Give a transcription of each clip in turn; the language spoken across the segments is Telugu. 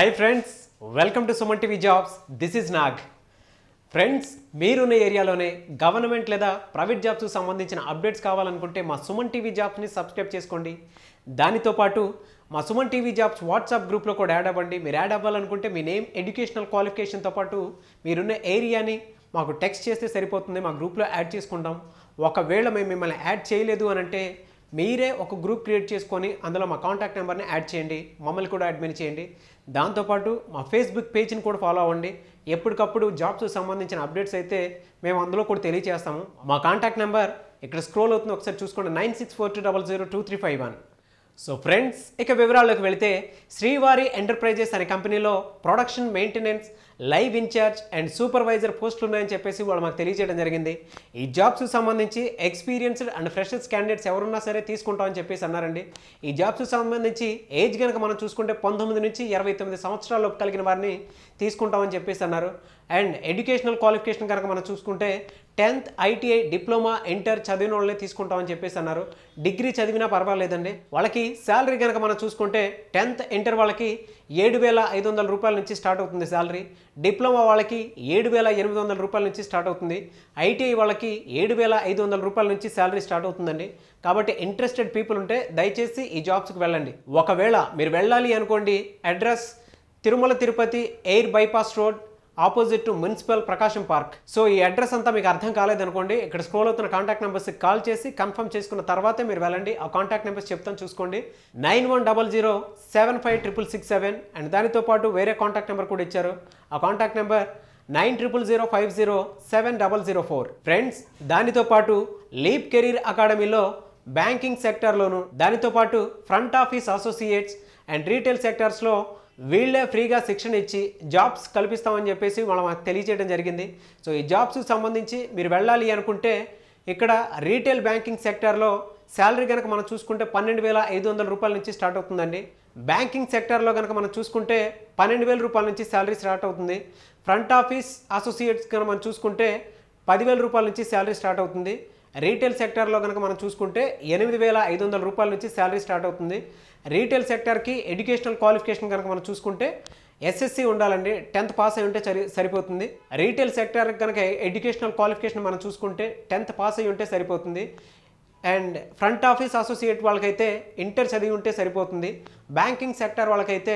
hi friends welcome to Suman TV jobs this is Nag friends మీరున్న ఏరియాలోనే గవర్నమెంట్ లేదా ప్రైవేట్ జాబ్స్కి సంబంధించిన అప్డేట్స్ కావాలనుకుంటే మా సుమన్ టీవీ జాబ్స్ని సబ్స్క్రైబ్ చేసుకోండి దానితో పాటు మా సుమన్ టీవీ జాబ్స్ వాట్సాప్ గ్రూప్లో కూడా యాడ్ అవ్వండి మీరు యాడ్ అవ్వాలనుకుంటే మీ నేమ్ ఎడ్యుకేషనల్ క్వాలిఫికేషన్తో పాటు మీరున్న ఏరియాని మాకు టెక్స్ట్ చేస్తే సరిపోతుంది మా గ్రూప్లో యాడ్ చేసుకుంటాం ఒకవేళ మేము మిమ్మల్ని యాడ్ చేయలేదు అని అంటే మీరే ఒక గ్రూప్ క్రియేట్ చేసుకొని అందులో మా కాంటాక్ట్ నెంబర్ని యాడ్ చేయండి మమ్మల్ని కూడా అడ్మిన్ చేయండి దాంతోపాటు మా ఫేస్బుక్ పేజ్ని కూడా ఫాలో అవ్వండి ఎప్పటికప్పుడు జాబ్స్ సంబంధించిన అప్డేట్స్ అయితే మేము అందులో కూడా తెలియజేస్తాము మా కాంటాక్ట్ నెంబర్ ఇక్కడ స్క్రోల్ అవుతుంది ఒకసారి చూసుకోండి nine six four two double zero two three five one so friends ఇక వివరాల్లోకి వెళితే శ్రీవారి ఎంటర్ప్రైజెస్ అనే కంపెనీలో production maintenance live incharge and supervisor పోస్టులు ఉన్నాయని చెప్పేసి వాళ్ళు మాకు తెలియజేయడం జరిగింది ఈ జాబ్స్ సంబంధించి ఎక్స్పీరియన్స్డ్ అండ్ ఫ్రెషర్స్ క్యాండిడేట్స్ ఎవరున్నా సరే తీసుకుంటామని చెప్పేసి అన్నారండి ఈ జాబ్స్ సంబంధించి ఏజ్ కనుక మనం చూసుకుంటే పంతొమ్మిది నుంచి ఇరవై తొమ్మిది సంవత్సరాలలోపు కలిగిన వారిని తీసుకుంటామని చెప్పేసి అన్నారు అండ్ ఎడ్యుకేషనల్ క్వాలిఫికేషన్ కనుక మనం చూసుకుంటే టెన్త్ ఐటీఐ డిప్లొమా ఇంటర్ చదివిన వాళ్ళనే తీసుకుంటామని చెప్పేసి అన్నారు డిగ్రీ చదివినా పర్వాలేదండి వాళ్ళకి శాలరీ కనుక మనం చూసుకుంటే టెన్త్ ఇంటర్ వాళ్ళకి ఏడు వేల ఐదు వందల రూపాయల నుంచి స్టార్ట్ అవుతుంది శాలరీ డిప్లొమా వాళ్ళకి ఏడు వేల ఎనిమిది వందల రూపాయల నుంచి స్టార్ట్ అవుతుంది ఐటీఐ వాళ్ళకి ఏడు వేల ఐదు వందల రూపాయల నుంచి శాలరీ స్టార్ట్ అవుతుందండి కాబట్టి ఇంట్రెస్టెడ్ పీపుల్ ఉంటే దయచేసి ఈ జాబ్స్కి వెళ్ళండి ఒకవేళ మీరు వెళ్ళాలి అనుకోండి address Tirumala Tirupati air bypass road opposite to municipal Prakasam park so ఈ అడ్రస్ అంతా మీకు అర్థం కాలేదనుకోండి ఇక్కడ స్క్రోల్ అవుతున్న కాంటాక్ట్ నెంబర్స్కి కాల్ చేసి కన్ఫర్మ్ చేసుకున్న తర్వాతే మీరు వెళ్ళండి ఆ కాంటాక్ట్ నెంబర్స్ చెప్తాను చూసుకోండి nine one double zero seven five triple six seven and దానితో పాటు వేరే కాంటాక్ట్ నెంబర్ కూడా ఇచ్చారు ఆ contact number nine triple zero five zero seven double zero four friends దానితో పాటు లీప్ కెరీర్ అకాడమీలో బ్యాంకింగ్ సెక్టర్లోను దానితో పాటు front office associates and retail సెక్టర్స్లో వీళ్ళే ఫ్రీగా శిక్షణ ఇచ్చి జాబ్స్ కల్పిస్తామని చెప్పేసి మనం తెలియజేయడం జరిగింది సో ఈ జాబ్స్కి సంబంధించి మీరు వెళ్ళాలి అనుకుంటే ఇక్కడ రీటైల్ బ్యాంకింగ్ సెక్టర్లో శాలరీ కనుక మనం చూసుకుంటే పన్నెండు వేల ఐదు వందల రూపాయల నుంచి స్టార్ట్ అవుతుందండి బ్యాంకింగ్ సెక్టర్లో కనుక మనం చూసుకుంటే పన్నెండు వేల రూపాయల నుంచి శాలరీ స్టార్ట్ అవుతుంది ఫ్రంట్ ఆఫీస్ అసోసియేట్స్ కనుక మనం చూసుకుంటే పదివేల రూపాయల నుంచి శాలరీ స్టార్ట్ అవుతుంది రీటైల్ సెక్టార్లో కనుక మనం చూసుకుంటే ఎనిమిది వేల ఐదు వందల రూపాయల నుంచి శాలరీ స్టార్ట్ అవుతుంది రీటైల్ సెక్టార్కి ఎడ్యుకేషనల్ క్వాలిఫికేషన్ కనుక మనం చూసుకుంటే ఎస్ఎస్సి ఉండాలండి టెన్త్ పాస్ అయి ఉంటే సరి సరిపోతుంది రీటైల్ సెక్టార్ కనుక ఎడ్యుకేషనల్ క్వాలిఫికేషన్ మనం చూసుకుంటే టెన్త్ పాస్ అయి ఉంటే సరిపోతుంది అండ్ ఫ్రంట్ ఆఫీస్ అసోసియేట్ వాళ్ళకైతే ఇంటర్ చదివి ఉంటే సరిపోతుంది బ్యాంకింగ్ సెక్టార్ వాళ్ళకైతే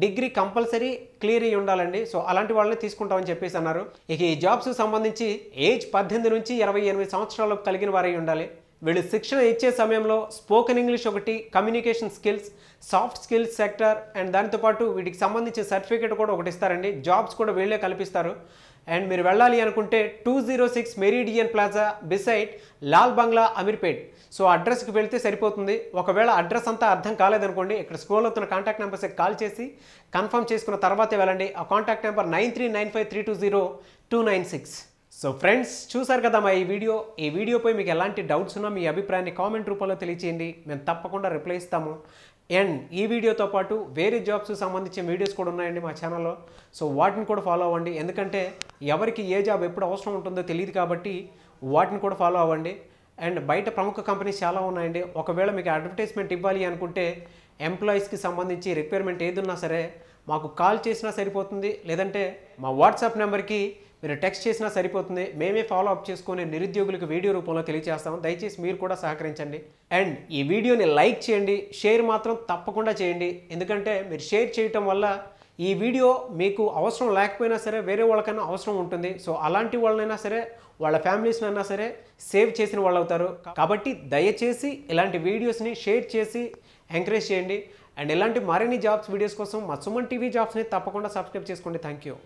డిగ్రీ కంపల్సరీ క్లియర్ అయ్యి ఉండాలండి సో అలాంటి వాళ్ళని తీసుకుంటామని చెప్పేసి అన్నారు ఇక ఈ జాబ్స్ సంబంధించి ఏజ్ పద్దెనిమిది నుంచి ఇరవై ఎనిమిది సంవత్సరాలకు కలిగిన వారై ఉండాలి వీళ్ళు శిక్షణ ఇచ్చే సమయంలో స్పోకెన్ ఇంగ్లీష్ ఒకటి communication skills soft skills sector and పాటు వీటికి సంబంధించిన సర్టిఫికేట్ కూడా ఒకటి ఇస్తారండి జాబ్స్ కూడా వీళ్ళే కల్పిస్తారు అండ్ మీరు వెళ్ళాలి అనుకుంటే two zero six meridian plaza beside Lal Bangla Ameerpet so అడ్రస్కి వెళ్తే సరిపోతుంది ఒకవేళ అడ్రస్ అంతా అర్థం కాలేదనుకోండి ఇక్కడ స్క్రోల్ అవుతున్న కాంటాక్ట్ నెంబర్స్కి కాల్ చేసి కన్ఫర్మ్ చేసుకున్న తర్వాతే వెళ్ళండి ఆ contact number nine three nine five three two zero two nine six so friends చూసారు కదా మా ఈ వీడియో ఈ వీడియోపై మీకు ఎలాంటి డౌట్స్ ఉన్నా మీ అభిప్రాయాన్ని కామెంట్ రూపంలో తెలియచేయండి మేము తప్పకుండా రిప్లై ఇస్తాము అండ్ ఈ వీడియోతో పాటు వేరే జాబ్స్ సంబంధించిన వీడియోస్ కూడా ఉన్నాయండి మా ఛానల్లో సో వాటిని కూడా ఫాలో అవ్వండి ఎందుకంటే ఎవరికి ఏ జాబ్ ఎప్పుడు అవసరం ఉంటుందో తెలియదు కాబట్టి వాటిని కూడా ఫాలో అవ్వండి అండ్ బయట ప్రముఖ కంపెనీస్ చాలా ఉన్నాయండి ఒకవేళ మీకు అడ్వర్టైజ్మెంట్ ఇవ్వాలి అనుకుంటే ఎంప్లాయీస్కి సంబంధించి రిక్వైర్మెంట్ ఏదున్నా సరే మాకు కాల్ చేసినా సరిపోతుంది లేదంటే మా వాట్సాప్ నెంబర్కి మీరు టెక్స్ట్ చేసినా సరిపోతుంది మేమే ఫాలో అప్ చేసుకుని నిరుద్యోగులకు వీడియో రూపంలో తెలియజేస్తాం దయచేసి మీరు కూడా సహకరించండి అండ్ ఈ వీడియోని లైక్ చేయండి షేర్ మాత్రం తప్పకుండా చేయండి ఎందుకంటే మీరు షేర్ చేయటం వల్ల ఈ వీడియో మీకు అవసరం లేకపోయినా సరే వేరే వాళ్ళకైనా అవసరం ఉంటుంది సో అలాంటి వాళ్ళనైనా సరే వాళ్ళ ఫ్యామిలీస్నైనా సరే సేవ్ చేసిన వాళ్ళు అవుతారు కాబట్టి దయచేసి ఇలాంటి వీడియోస్ని షేర్ చేసి ఎంకరేజ్ చేయండి అండ్ ఇలాంటి మరిన్ని జాబ్స్ వీడియోస్ కోసం మా సుమన్ టీవీ జాబ్స్ని తప్పకుండా సబ్స్క్రైబ్ చేసుకోండి థ్యాంక్ యూ